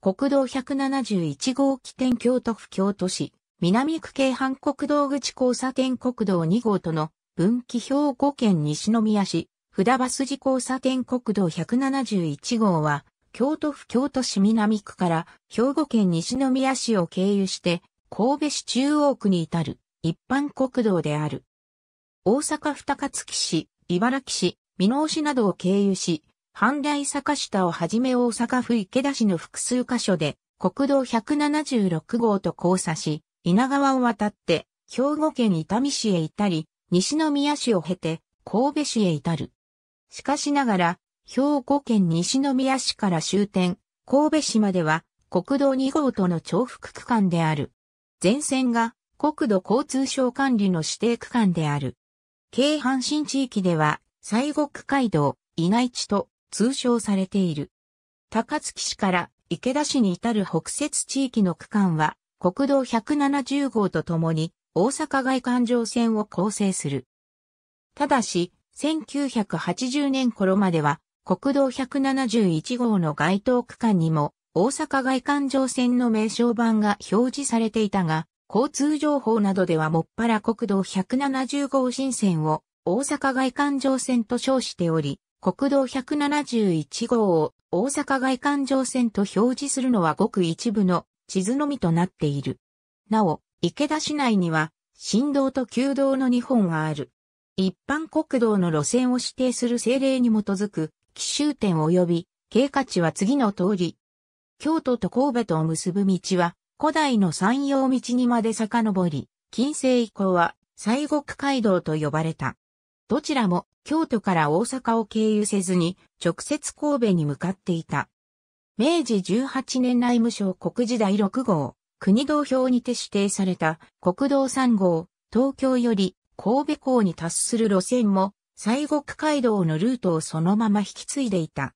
国道171号起点京都府京都市、南区京阪国道口交差点国道2号との分岐兵庫県西宮市、札バス寺交差点国道171号は、京都府京都市南区から兵庫県西宮市を経由して神戸市中央区に至る一般国道である。大阪二高市、茨城市、箕面市などを経由し、阪大坂下をはじめ大阪府池田市の複数箇所で国道176号と交差し、稲川を渡って兵庫県伊丹市へ至り、西宮市を経て神戸市へ至る。しかしながら、兵庫県西宮市から終点、神戸市までは国道2号との重複区間である。全線が国土交通省管理の指定区間である。京阪神地域では、西国街道、稲市と通称されている。高槻市から池田市に至る北摂地域の区間は、国道170号とともに、大阪外環状線を構成する。ただし、1980年頃までは、国道171号の該当区間にも、大阪外環状線の名称版が表示されていたが、交通情報などではもっぱら国道170号新線を大阪外環状線と称しており、国道171号を大阪外環状線と表示するのはごく一部の地図のみとなっている。なお、池田市内には、新道と旧道の2本がある。一般国道の路線を指定する政令に基づく、奇襲点及び、経過値は次の通り。京都と神戸とを結ぶ道は、古代の山陽道にまで遡り、近世以降は、西国街道と呼ばれた。どちらも京都から大阪を経由せずに直接神戸に向かっていた。明治18年内務省国時代6号、国道表にて指定された国道3号、東京より神戸港に達する路線も西国街道のルートをそのまま引き継いでいた。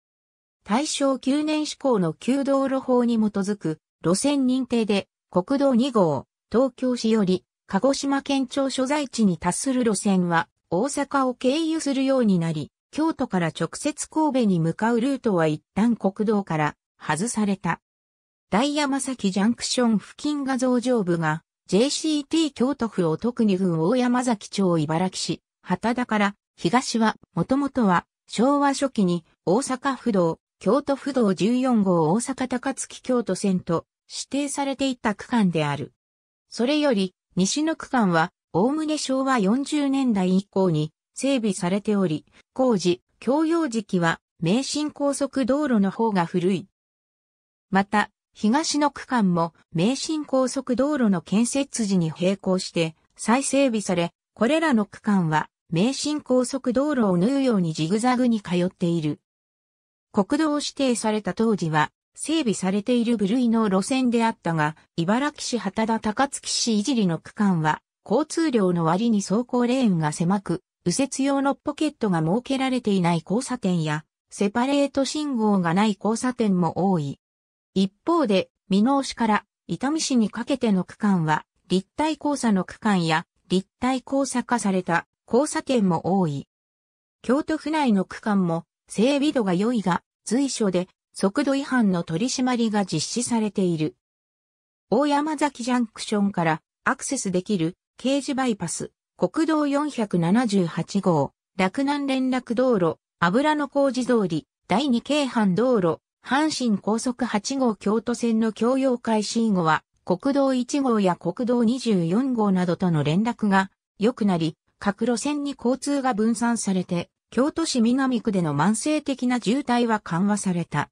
大正9年施行の旧道路法に基づく路線認定で国道2号、東京市より鹿児島県庁所在地に達する路線は大阪を経由するようになり、京都から直接神戸に向かうルートは一旦国道から外された。大山崎ジャンクション付近画像上部が JCT 京都府を特に郡大山崎町茨城市、畑田から東はもともとは昭和初期に大阪府道、京都府道14号大阪高槻京都線と指定されていた区間である。それより西の区間はおおむね昭和40年代以降に整備されており、工事、共用時期は名神高速道路の方が古い。また、東の区間も名神高速道路の建設時に並行して再整備され、これらの区間は名神高速道路を縫うようにジグザグに通っている。国道指定された当時は、整備されている部類の路線であったが、茨城市畑田高槻市いじりの区間は、交通量の割に走行レーンが狭く、右折用のポケットが設けられていない交差点や、セパレート信号がない交差点も多い。一方で、美濃市から伊丹市にかけての区間は、立体交差の区間や、立体交差化された交差点も多い。京都府内の区間も、整備度が良いが、随所で、速度違反の取り締まりが実施されている。大山崎ジャンクションからアクセスできる刑事バイパス、国道478号、洛南連絡道路、油の工事通り、第2京阪道路、阪神高速8号京都線の共用開始以後は、国道1号や国道24号などとの連絡が良くなり、各路線に交通が分散されて、京都市南区での慢性的な渋滞は緩和された。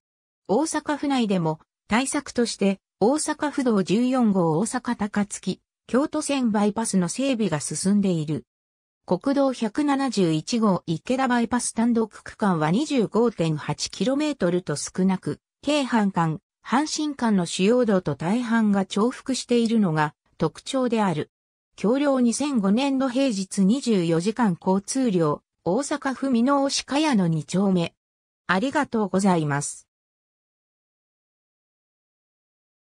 大阪府内でも対策として、大阪府道14号大阪高槻、京都線バイパスの整備が進んでいる。国道171号池田バイパス単独区間は 25.8km と少なく、京阪間、阪神間の主要道と大半が重複しているのが特徴である。橋梁2005年度平日24時間交通量、大阪府美濃市茅野2丁目。ありがとうございます。